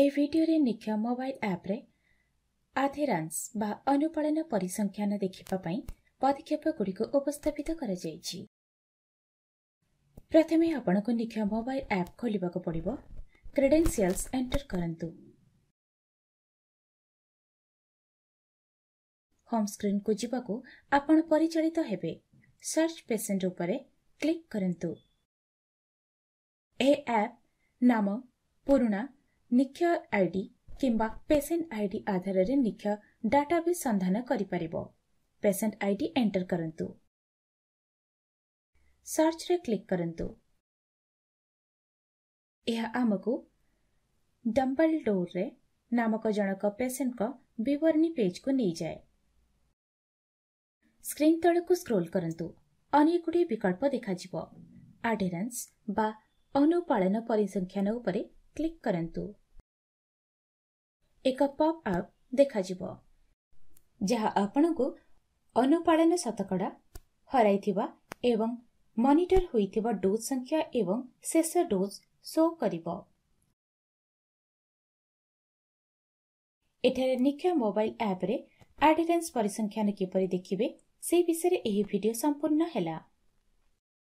ଏହି ଭିଡ଼ିଓରେ ନିଖ ମୋବାଇଲ୍ ଆପ୍ରେ ଆଧେରାନ୍ସ ବା ଅନୁପାଳନ ପରିସଂଖ୍ୟାନ ଦେଖିବା ପାଇଁ ପଦକ୍ଷେପଗୁଡ଼ିକୁ ଉପସ୍ଥାପିତ କରାଯାଇଛି ପ୍ରଥମେ ଆପଣଙ୍କୁ ନିଖ ମୋବାଇଲ୍ ଆପ୍ ଖୋଲିବାକୁ ପଡ଼ିବ କ୍ରେଡେନ୍ସିଆଲ୍ସ ଏଣ୍ଟର କରନ୍ତୁ ହୋମ୍ ସ୍କ୍ରିନ୍କୁ ଯିବାକୁ ଆପଣ ପରିଚାଳିତ ହେବେ ସର୍ଚ୍ଚ ପେସେଣ୍ଟ ଉପରେ କ୍ଲିକ୍ କରନ୍ତୁ ଏହି ଆପ୍ ନାମ ପୁରୁଣା ନିକ୍ଷୟ ଆଇଡି କିମ୍ବା ପେସେଣ୍ଟ ଆଇଡି ଆଧାରରେ ନିକ୍ଷୟ ଡାଟାବେସ୍ ସନ୍ଧାନ କରିପାରିବ ପେସେଣ୍ଟ ଆଇଡି ଏଣ୍ଟର କରନ୍ତୁ ସର୍ଚ୍ଚରେ କ୍ଲିକ୍ କରନ୍ତୁ ଏହା ଆମକୁ ଡମ୍ବଲ୍ ଡୋର୍ରେ ନାମକ ଜଣକ ପେସେଣ୍ଟଙ୍କ ବିବରଣୀ ପେଜ୍କୁ ନେଇଯାଏ ସ୍କ୍ରିନ୍ ତଳକୁ ସ୍କ୍ରୋଲ୍ କରନ୍ତୁ ଅନେକଗୁଡ଼ିଏ ବିକଳ୍ପ ଦେଖାଯିବ ଆଡେରାନ୍ସ ବା ଅନୁପାଳନ ପରିସଂଖ୍ୟାନ ଉପରେ କ୍ଲିକ୍ କରନ୍ତୁ एक पप आप देखा जिवो। जहा आपनोंगो अनुपालन सतकडा हराई थिवा एवं मॉनिटर हुई थिवा डोज संख्या एवं सेसर डोज सो करिवो। इधर निक्या मोबाइल ऐप रे एडिटेंस परिसंख्यान की परिदेखिवे से विषय रे यही वीडियो संपूर्ण हैला।